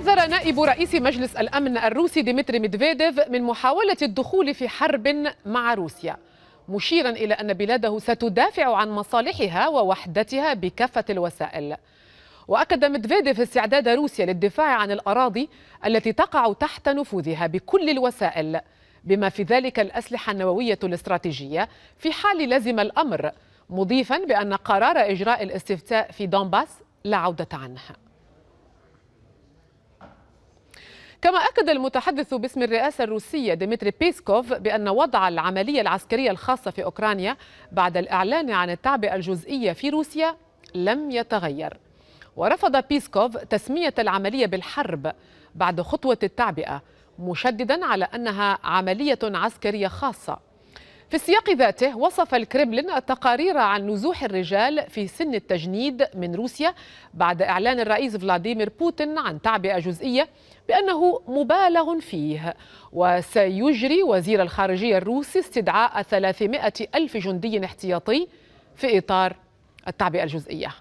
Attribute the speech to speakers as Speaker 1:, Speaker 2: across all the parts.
Speaker 1: حذر نائب رئيس مجلس الأمن الروسي ديمتري ميدفيديف من محاولة الدخول في حرب مع روسيا مشيرا إلى أن بلاده ستدافع عن مصالحها ووحدتها بكافة الوسائل وأكد ميدفيديف استعداد روسيا للدفاع عن الأراضي التي تقع تحت نفوذها بكل الوسائل بما في ذلك الأسلحة النووية الاستراتيجية في حال لزم الأمر مضيفا بأن قرار إجراء الاستفتاء في دونباس لا عودة عنه كما أكد المتحدث باسم الرئاسة الروسية ديمتري بيسكوف بأن وضع العملية العسكرية الخاصة في أوكرانيا بعد الإعلان عن التعبئة الجزئية في روسيا لم يتغير ورفض بيسكوف تسمية العملية بالحرب بعد خطوة التعبئة مشددا على أنها عملية عسكرية خاصة في السياق ذاته وصف الكريملين التقارير عن نزوح الرجال في سن التجنيد من روسيا بعد إعلان الرئيس فلاديمير بوتين عن تعبئة جزئية بأنه مبالغ فيه وسيجري وزير الخارجية الروسي استدعاء 300 ألف جندي احتياطي في إطار التعبئة الجزئية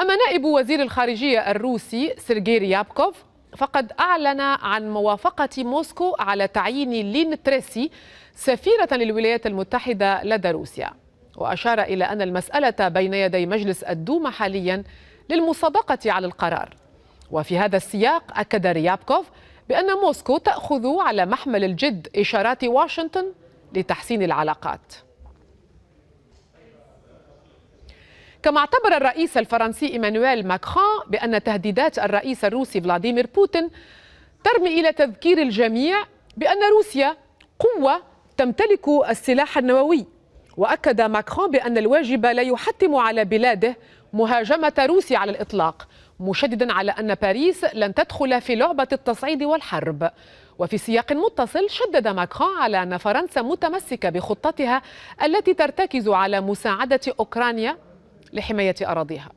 Speaker 1: أما نائب وزير الخارجية الروسي سيرجي ريابكوف فقد أعلن عن موافقة موسكو على تعيين لين تريسي سفيرة للولايات المتحدة لدى روسيا وأشار إلى أن المسألة بين يدي مجلس الدوما حاليا للمصادقة على القرار وفي هذا السياق أكد ريابكوف بأن موسكو تأخذ على محمل الجد إشارات واشنطن لتحسين العلاقات كما اعتبر الرئيس الفرنسي إيمانويل ماكرون بأن تهديدات الرئيس الروسي فلاديمير بوتين ترمي إلى تذكير الجميع بأن روسيا قوة تمتلك السلاح النووي وأكد ماكرون بأن الواجب لا يحتم على بلاده مهاجمة روسيا على الإطلاق مشددا على أن باريس لن تدخل في لعبة التصعيد والحرب وفي سياق متصل شدد ماكرون على أن فرنسا متمسكة بخطتها التي ترتكز على مساعدة أوكرانيا لحماية أراضيها